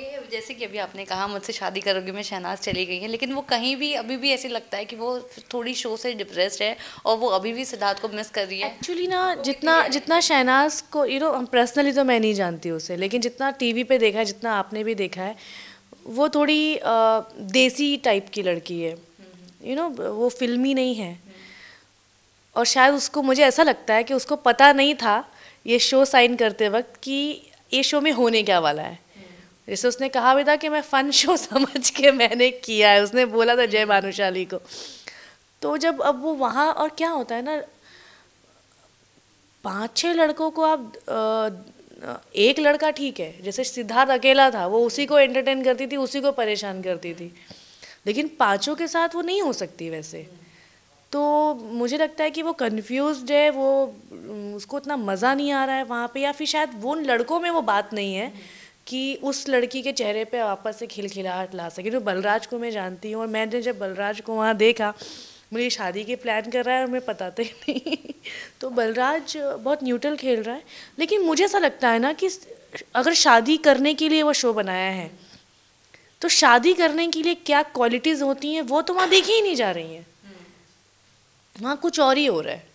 जाओगे जैसे कि अभी आपने कहा मुझसे शादी करोगे मैं शहनाज चली गई है लेकिन वो कहीं भी अभी भी ऐसे लगता है कि वो थोड़ी शो से डिप्रेस्ड है और वो अभी भी सिद्धार्थ को मिस कर रही है एक्चुअली ना तो जितना जितना शहनाज को यू नो पर्सनली तो मैं नहीं जानती उसे लेकिन जितना टीवी पे देखा है जितना आपने भी देखा है वो थोड़ी देसी टाइप की लड़की है यू हम्म। नो वो फिल्मी नहीं है और शायद उसको मुझे ऐसा लगता है कि उसको पता नहीं था ये शो साइन करते वक्त कि ये शो में होने क्या वाला है जैसे उसने कहा भी था कि मैं फ़न शो समझ के मैंने किया है उसने बोला था जय भानुशाली को तो जब अब वो वहाँ और क्या होता है ना पांच छह लड़कों को आप एक लड़का ठीक है जैसे सिद्धार्थ अकेला था वो उसी को एंटरटेन करती थी उसी को परेशान करती थी लेकिन पांचों के साथ वो नहीं हो सकती वैसे तो मुझे लगता है कि वो कन्फ्यूज है वो उसको उतना मज़ा नहीं आ रहा है वहाँ पे या फिर शायद वो उन लड़कों में वो बात नहीं है कि उस लड़की के चेहरे पे वापस से खिलखिलाहट ला सके तो बलराज को मैं जानती हूँ और मैंने जब बलराज को वहाँ देखा मुझे शादी के प्लान कर रहा है और मैं तो नहीं तो बलराज बहुत न्यूट्रल खेल रहा है लेकिन मुझे ऐसा लगता है ना कि अगर शादी करने के लिए वो शो बनाया है तो शादी करने के लिए क्या क्वालिटीज़ होती हैं वो तो वहाँ देखी ही नहीं जा रही हैं हम्म। वहाँ कुछ और ही हो रहा है